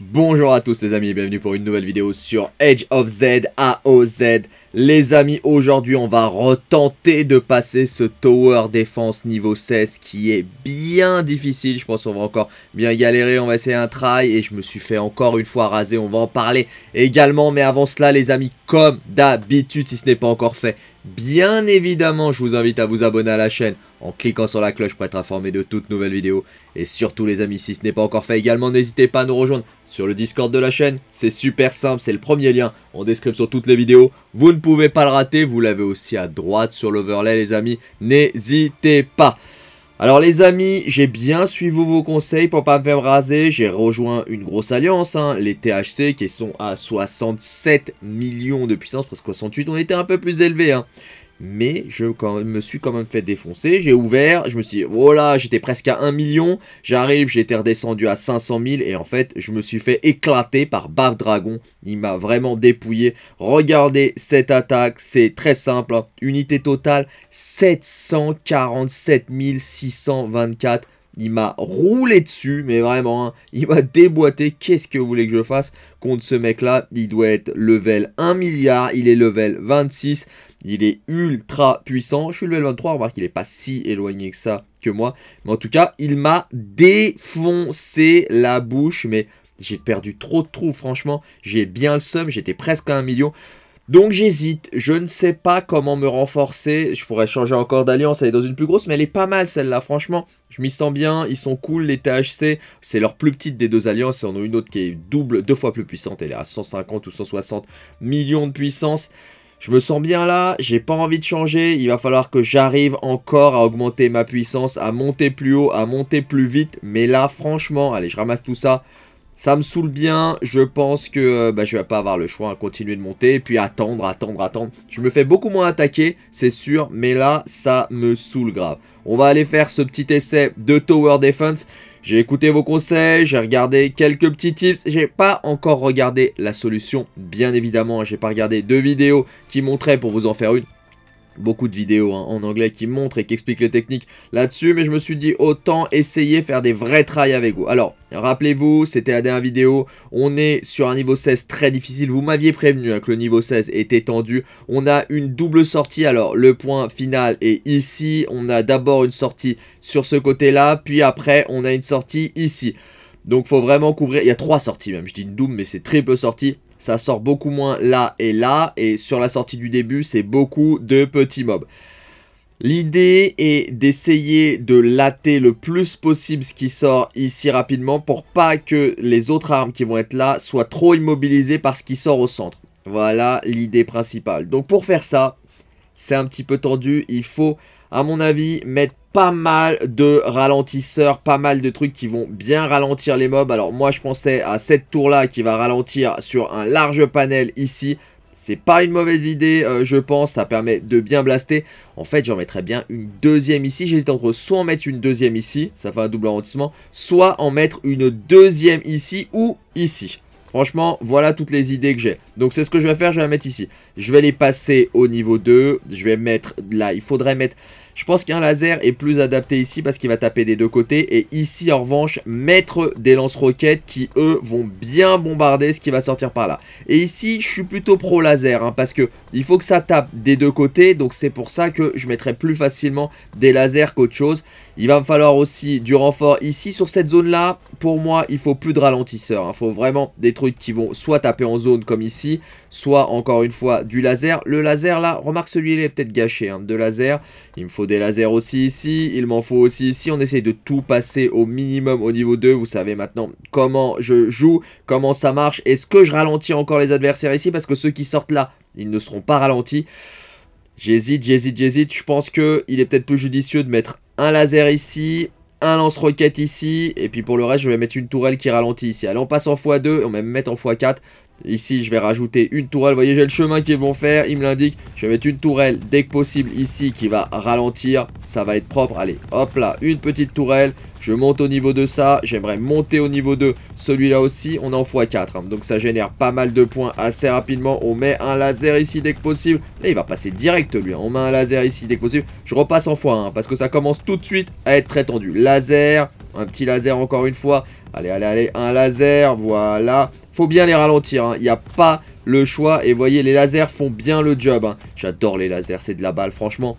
Bonjour à tous les amis et bienvenue pour une nouvelle vidéo sur Edge of Z, AOZ, les amis, aujourd'hui on va retenter de passer ce Tower Défense niveau 16 qui est bien difficile. Je pense qu'on va encore bien galérer, on va essayer un try et je me suis fait encore une fois raser. On va en parler également, mais avant cela les amis, comme d'habitude, si ce n'est pas encore fait, bien évidemment je vous invite à vous abonner à la chaîne en cliquant sur la cloche pour être informé de toutes nouvelles vidéos. Et surtout les amis, si ce n'est pas encore fait également, n'hésitez pas à nous rejoindre sur le Discord de la chaîne. C'est super simple, c'est le premier lien en description de toutes les vidéos. Vous ne pouvez pas le rater, vous l'avez aussi à droite sur l'overlay les amis. N'hésitez pas alors les amis, j'ai bien suivi vos conseils pour pas me faire raser, j'ai rejoint une grosse alliance, hein, les THC qui sont à 67 millions de puissance, parce que 68 on était un peu plus élevé, hein mais je me suis quand même fait défoncer. J'ai ouvert, je me suis voilà, oh j'étais presque à 1 million, j'arrive, j'étais redescendu à 500 000, et en fait, je me suis fait éclater par BafDragon, Dragon. Il m'a vraiment dépouillé. Regardez cette attaque, c'est très simple, hein. unité totale, 747 624 il m'a roulé dessus, mais vraiment, hein. il m'a déboîté. Qu'est-ce que vous voulez que je fasse contre ce mec-là Il doit être level 1 milliard, il est level 26, il est ultra puissant. Je suis level 23, voir qu'il n'est pas si éloigné que ça que moi. Mais en tout cas, il m'a défoncé la bouche, mais j'ai perdu trop de trous, franchement. J'ai bien le seum, j'étais presque à un million. Donc j'hésite, je ne sais pas comment me renforcer. Je pourrais changer encore d'alliance, elle est dans une plus grosse, mais elle est pas mal celle-là, franchement. Je m'y sens bien, ils sont cool, les THC. C'est leur plus petite des deux alliances, et on a une autre qui est double, deux fois plus puissante. Elle est à 150 ou 160 millions de puissance. Je me sens bien là, j'ai pas envie de changer, il va falloir que j'arrive encore à augmenter ma puissance, à monter plus haut, à monter plus vite. Mais là, franchement, allez, je ramasse tout ça. Ça me saoule bien, je pense que je euh, bah, je vais pas avoir le choix à hein, continuer de monter, et puis attendre, attendre, attendre. Je me fais beaucoup moins attaquer, c'est sûr, mais là, ça me saoule grave. On va aller faire ce petit essai de Tower Defense. J'ai écouté vos conseils, j'ai regardé quelques petits tips, j'ai pas encore regardé la solution, bien évidemment, hein. j'ai pas regardé deux vidéos qui montraient pour vous en faire une, beaucoup de vidéos hein, en anglais qui montrent et qui expliquent les techniques là-dessus, mais je me suis dit autant essayer faire des vrais trials avec vous. Alors, rappelez-vous, c'était la dernière vidéo, on est sur un niveau 16 très difficile, vous m'aviez prévenu hein, que le niveau 16 était tendu, on a une double sortie, alors le point final est ici, on a d'abord une sortie sur ce côté-là, puis après on a une sortie ici. Donc faut vraiment couvrir, il y a trois sorties même, je dis une double mais c'est très peu ça sort beaucoup moins là et là, et sur la sortie du début, c'est beaucoup de petits mobs. L'idée est d'essayer de latter le plus possible ce qui sort ici rapidement pour pas que les autres armes qui vont être là soient trop immobilisées par ce qui sort au centre. Voilà l'idée principale. Donc pour faire ça, c'est un petit peu tendu. Il faut, à mon avis, mettre pas mal de ralentisseurs, pas mal de trucs qui vont bien ralentir les mobs. Alors moi je pensais à cette tour là qui va ralentir sur un large panel ici. C'est pas une mauvaise idée euh, je pense, ça permet de bien blaster. En fait j'en mettrais bien une deuxième ici, j'hésite entre soit en mettre une deuxième ici, ça fait un double ralentissement, soit en mettre une deuxième ici ou ici. Franchement, voilà toutes les idées que j'ai. Donc c'est ce que je vais faire, je vais mettre ici. Je vais les passer au niveau 2. Je vais mettre, là, il faudrait mettre je pense qu'un laser est plus adapté ici parce qu'il va taper des deux côtés. Et ici, en revanche, mettre des lance-roquettes qui, eux, vont bien bombarder ce qui va sortir par là. Et ici, je suis plutôt pro laser hein, parce que il faut que ça tape des deux côtés. Donc c'est pour ça que je mettrai plus facilement des lasers qu'autre chose. Il va me falloir aussi du renfort ici sur cette zone-là. Pour moi, il faut plus de ralentisseur. Il hein. faut vraiment des trucs qui vont soit taper en zone comme ici, soit encore une fois du laser. Le laser là, remarque celui-là est peut-être gâché, hein, de laser. Il me faut des lasers aussi ici, il m'en faut aussi ici. On essaye de tout passer au minimum au niveau 2. Vous savez maintenant comment je joue, comment ça marche. Est-ce que je ralentis encore les adversaires ici Parce que ceux qui sortent là, ils ne seront pas ralentis. J'hésite, j'hésite, j'hésite. Je pense que il est peut-être plus judicieux de mettre un laser ici, un lance-roquette ici, et puis pour le reste, je vais mettre une tourelle qui ralentit ici. Allez, on passe en x2, on va même mettre en x4. Ici, je vais rajouter une tourelle. Vous voyez, j'ai le chemin qu'ils vont faire. Ils me l'indiquent. Je vais mettre une tourelle dès que possible ici qui va ralentir. Ça va être propre. Allez, hop là, une petite tourelle. Je monte au niveau de ça. J'aimerais monter au niveau de celui-là aussi. On est en x4. Hein. Donc ça génère pas mal de points assez rapidement. On met un laser ici dès que possible. Et il va passer direct lui. Hein. On met un laser ici dès que possible. Je repasse en x1 hein, parce que ça commence tout de suite à être très tendu. Laser. Un petit laser encore une fois. Allez, allez, allez. Un laser. Voilà faut bien les ralentir. Il hein. n'y a pas le choix. Et voyez, les lasers font bien le job. Hein. J'adore les lasers, c'est de la balle, franchement.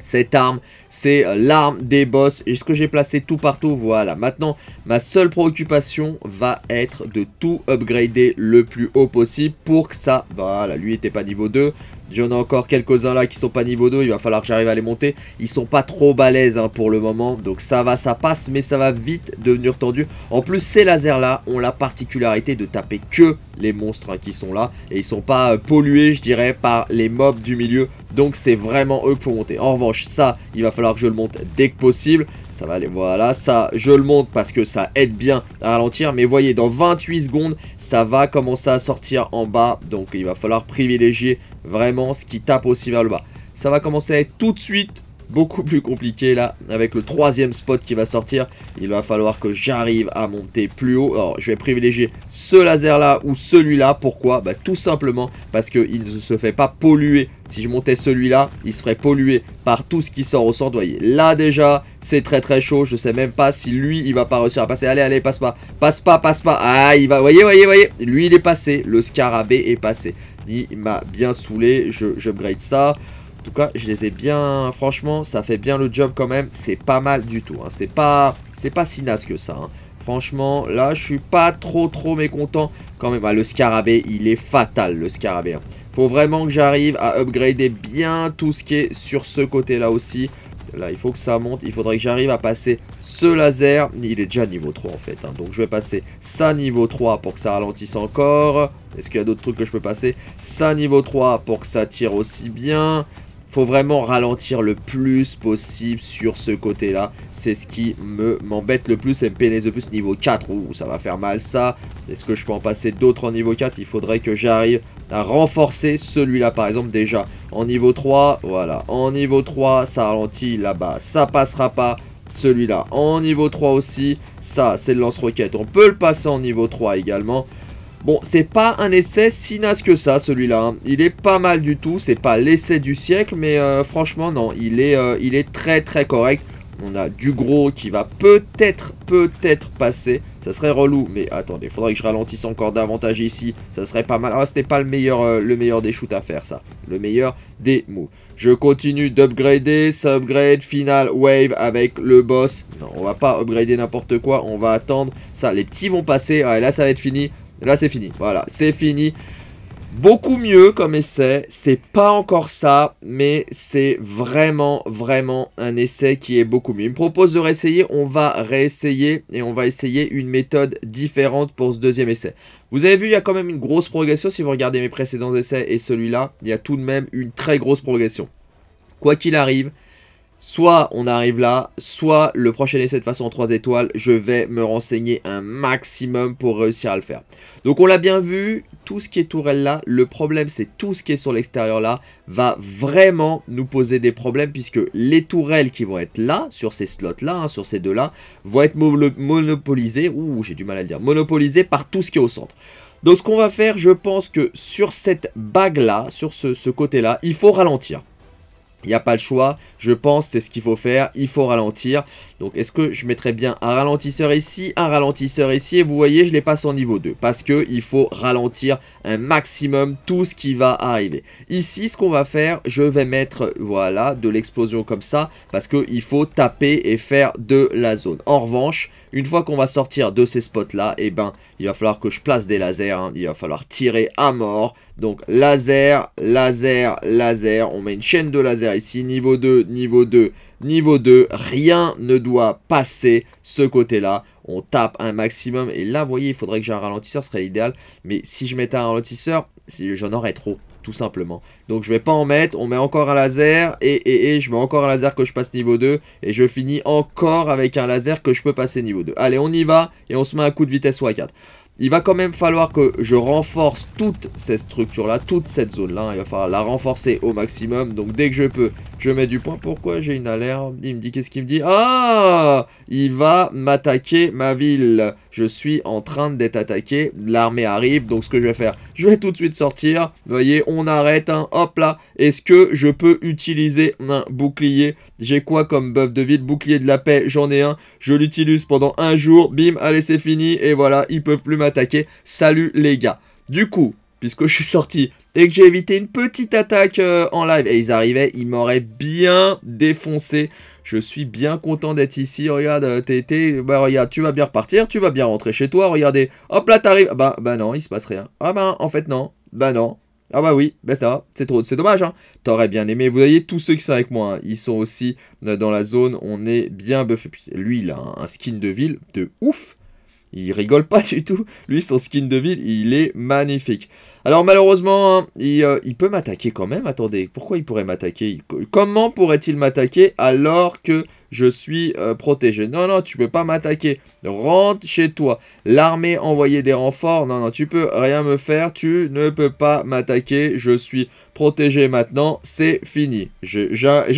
Cette arme, c'est euh, l'arme des boss. Et ce que j'ai placé tout partout Voilà. Maintenant, ma seule préoccupation va être de tout upgrader le plus haut possible pour que ça... Voilà, lui était pas niveau 2. J'en ai encore quelques-uns là qui sont pas niveau 2, il va falloir que j'arrive à les monter. Ils sont pas trop balèzes hein, pour le moment, donc ça va, ça passe, mais ça va vite devenir tendu. En plus, ces lasers là ont la particularité de taper que les monstres hein, qui sont là, et ils sont pas euh, pollués, je dirais, par les mobs du milieu. Donc c'est vraiment eux qu'il faut monter. En revanche, ça, il va falloir que je le monte dès que possible. Ça va aller, voilà, ça, je le monte parce que ça aide bien à ralentir. Mais voyez, dans 28 secondes, ça va commencer à sortir en bas. Donc il va falloir privilégier Vraiment, ce qui tape aussi vers le bas. Ça va commencer tout de suite beaucoup plus compliqué là. Avec le troisième spot qui va sortir, il va falloir que j'arrive à monter plus haut. Alors je vais privilégier ce laser là ou celui-là. Pourquoi Bah tout simplement parce qu'il ne se fait pas polluer. Si je montais celui-là, il serait pollué par tout ce qui sort au centre. Voyez, là déjà, c'est très très chaud. Je sais même pas si lui, il va pas réussir à passer. Allez, allez, passe pas. Passe pas, passe pas. Ah, il va. Voyez, voyez, voyez. Lui, il est passé. Le scarabée est passé. Il m'a bien saoulé. Je, ça. En tout cas, je les ai bien... Franchement, ça fait bien le job quand même. C'est pas mal du tout. Hein. C'est pas... si naze que ça. Hein. Franchement, là, je suis pas trop, trop mécontent. Quand même, ah, le scarabée, il est fatal, le scarabée. Il hein. Faut vraiment que j'arrive à upgrader bien tout ce qui est sur ce côté-là aussi. Là, il faut que ça monte. Il faudrait que j'arrive à passer ce laser. Il est déjà niveau 3 en fait. Donc, je vais passer ça niveau 3 pour que ça ralentisse encore. Est-ce qu'il y a d'autres trucs que je peux passer Ça niveau 3 pour que ça tire aussi bien faut vraiment ralentir le plus possible sur ce côté-là. C'est ce qui me m'embête le plus et me le plus. Niveau 4, ouh, ça va faire mal ça. Est-ce que je peux en passer d'autres en niveau 4 Il faudrait que j'arrive à renforcer celui-là par exemple déjà. En niveau 3, voilà. En niveau 3, ça ralentit là-bas. Ça passera pas. Celui-là en niveau 3 aussi. Ça, c'est le lance-roquette. On peut le passer en niveau 3 également. Bon, c'est pas un essai si naze que ça, celui-là. Hein. Il est pas mal du tout. C'est pas l'essai du siècle, mais euh, franchement, non. Il est, euh, il est très, très correct. On a du gros qui va peut-être, peut-être passer. Ça serait relou, mais attendez, faudrait que je ralentisse encore davantage ici. Ça serait pas mal. Ah, n'est pas le meilleur, euh, le meilleur des shoots à faire, ça. Le meilleur des moves. Je continue d'upgrader, subgrade, final, wave avec le boss. Non, on va pas upgrader n'importe quoi. On va attendre. Ça, les petits vont passer. Ah, et là, ça va être fini. Là, c'est fini. Voilà, c'est fini. Beaucoup mieux comme essai, c'est pas encore ça, mais c'est vraiment, vraiment un essai qui est beaucoup mieux. Il me propose de réessayer, on va réessayer et on va essayer une méthode différente pour ce deuxième essai. Vous avez vu, il y a quand même une grosse progression, si vous regardez mes précédents essais et celui-là, il y a tout de même une très grosse progression. Quoi qu'il arrive, Soit on arrive là, soit le prochain essai de façon 3 étoiles, je vais me renseigner un maximum pour réussir à le faire. Donc on l'a bien vu, tout ce qui est tourelle là, le problème c'est tout ce qui est sur l'extérieur là, va vraiment nous poser des problèmes puisque les tourelles qui vont être là, sur ces slots là, hein, sur ces deux là, vont être monopolisées, ouh j'ai du mal à le dire, monopolisées par tout ce qui est au centre. Donc ce qu'on va faire, je pense que sur cette bague là, sur ce côté là, il faut ralentir. Il n'y a pas le choix, je pense c'est ce qu'il faut faire, il faut ralentir. Donc est-ce que je mettrais bien un ralentisseur ici, un ralentisseur ici et vous voyez je les passe en niveau 2 parce qu'il faut ralentir un maximum tout ce qui va arriver. Ici ce qu'on va faire, je vais mettre voilà de l'explosion comme ça parce qu'il faut taper et faire de la zone. En revanche, une fois qu'on va sortir de ces spots-là, eh ben, il va falloir que je place des lasers. Hein. Il va falloir tirer à mort. Donc, laser, laser, laser. On met une chaîne de laser ici. Niveau 2, niveau 2, niveau 2. Rien ne doit passer ce côté-là. On tape un maximum. Et là, vous voyez, il faudrait que j'ai un ralentisseur. Ce serait l'idéal. Mais si je mettais un ralentisseur, j'en aurais trop tout simplement. Donc je vais pas en mettre, on met encore un laser, et, et, et je mets encore un laser que je passe niveau 2, et je finis encore avec un laser que je peux passer niveau 2. Allez, on y va, et on se met un coup de vitesse à 4 il va quand même falloir que je renforce Toutes ces structures là toute cette zone-là. Il va falloir la renforcer au maximum. Donc dès que je peux, je mets du point. Pourquoi j'ai une alerte Il me dit qu'est-ce qu'il me dit Ah Il va m'attaquer ma ville. Je suis en train d'être attaqué. L'armée arrive. Donc ce que je vais faire, je vais tout de suite sortir. Vous voyez, on arrête. Hein. Hop là. Est-ce que je peux utiliser un bouclier J'ai quoi comme buff de ville Bouclier de la paix, j'en ai un. Je l'utilise pendant un jour. Bim, allez c'est fini. Et voilà, ils peuvent plus m'attaquer Salut les gars. Du coup, puisque je suis sorti et que j'ai évité une petite attaque euh, en live. Et ils arrivaient, ils m'auraient bien défoncé. Je suis bien content d'être ici. Regarde, euh, t'es bah, regarde, tu vas bien repartir, tu vas bien rentrer chez toi. Regardez, hop là, t'arrives. Ah bah, bah non, il se passe rien. Ah bah, en fait, non. Bah non. Ah bah oui, bah ça, c'est trop, c'est dommage. Hein. T'aurais bien aimé. Vous voyez tous ceux qui sont avec moi, hein. ils sont aussi euh, dans la zone. On est bien buffé. Lui, il a un skin de ville de ouf il rigole pas du tout. Lui, son skin de ville, il est magnifique. Alors malheureusement, hein, euh, il, peut m'attaquer quand même. Attendez, pourquoi il pourrait m'attaquer Comment pourrait-il m'attaquer alors que je suis euh, protégé Non, non, tu peux pas m'attaquer. Rentre chez toi. L'armée envoyait des renforts. Non, non, tu peux rien me faire. Tu ne peux pas m'attaquer. Je suis Protéger maintenant, c'est fini. J'ai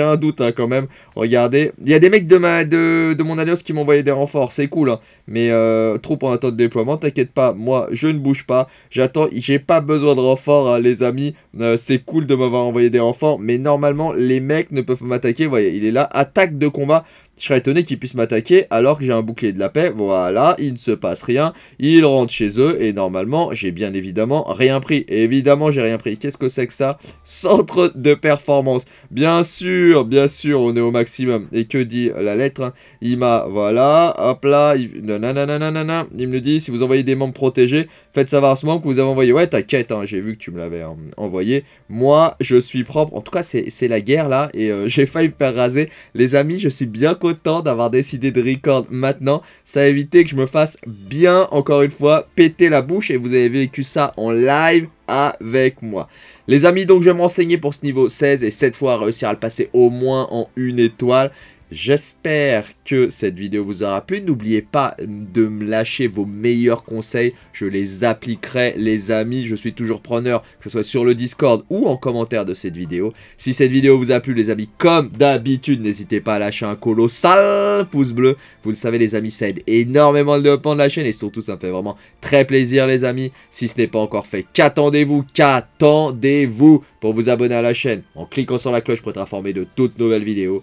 un doute hein, quand même. Regardez, il y a des mecs de, de, mon alliance qui m'ont envoyé des renforts, c'est cool. Hein. Mais euh, troupe en attente de déploiement, t'inquiète pas, moi je ne bouge pas. J'attends, j'ai pas besoin de renforts hein, les amis. Euh, c'est cool de m'avoir envoyé des renforts, mais normalement les mecs ne peuvent pas m'attaquer. Voyez, il est là, attaque de combat. Je serais étonné qu'ils puissent m'attaquer alors que j'ai un bouclier de la paix. Voilà, il ne se passe rien. Ils rentrent chez eux et normalement, j'ai bien évidemment rien pris. évidemment, j'ai rien pris. Qu'est-ce que c'est que ça Centre de performance. Bien sûr, bien sûr, on est au maximum. Et que dit la lettre hein Il m'a, voilà, hop là, il... me le dit, si vous envoyez des membres protégés, faites savoir à ce membre que vous avez envoyé. Ouais, t'inquiète, hein, j'ai vu que tu me l'avais euh, envoyé. Moi, je suis propre. En tout cas, c'est la guerre là et euh, j'ai failli me faire raser. Les amis, je suis bien content temps d'avoir décidé de record maintenant. Ça a évité que je me fasse bien, encore une fois, péter la bouche et vous avez vécu ça en live avec moi. Les amis, donc je vais renseigner pour ce niveau 16 et cette fois réussir à le passer au moins en une étoile. J'espère que cette vidéo vous aura plu. N'oubliez pas de me lâcher vos meilleurs conseils. Je les appliquerai, les amis. Je suis toujours preneur, que ce soit sur le Discord ou en commentaire de cette vidéo. Si cette vidéo vous a plu, les amis, comme d'habitude, n'hésitez pas à lâcher un colossal pouce bleu. Vous le savez, les amis, ça aide énormément le développement de la chaîne. Et surtout, ça me fait vraiment très plaisir, les amis. Si ce n'est pas encore fait, qu'attendez-vous Qu'attendez-vous pour vous abonner à la chaîne en cliquant sur la cloche pour être informé de toutes nouvelles vidéos